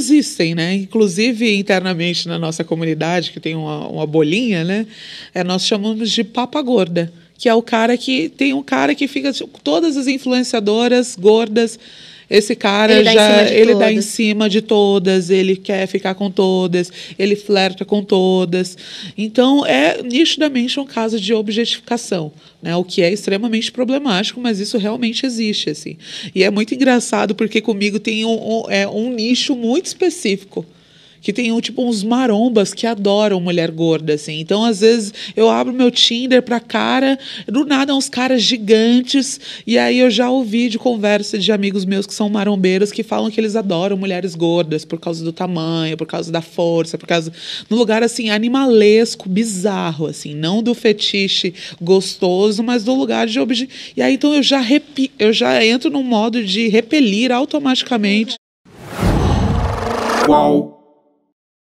existem, né? Inclusive internamente na nossa comunidade, que tem uma, uma bolinha, né? É, nós chamamos de papa gorda que é o cara que tem um cara que fica assim, todas as influenciadoras gordas esse cara ele já dá ele todas. dá em cima de todas, ele quer ficar com todas, ele flerta com todas. Então é nitidamente um caso de objetificação, né? O que é extremamente problemático, mas isso realmente existe assim. E é muito engraçado porque comigo tem um, um, é, um nicho muito específico que tem um, tipo uns marombas que adoram mulher gorda, assim. Então, às vezes, eu abro meu Tinder pra cara, do nada uns caras gigantes, e aí eu já ouvi de conversa de amigos meus que são marombeiros que falam que eles adoram mulheres gordas por causa do tamanho, por causa da força, por causa. No lugar, assim, animalesco, bizarro, assim. Não do fetiche gostoso, mas do lugar de obje... E aí, então, eu já, repi... eu já entro num modo de repelir automaticamente. Uau!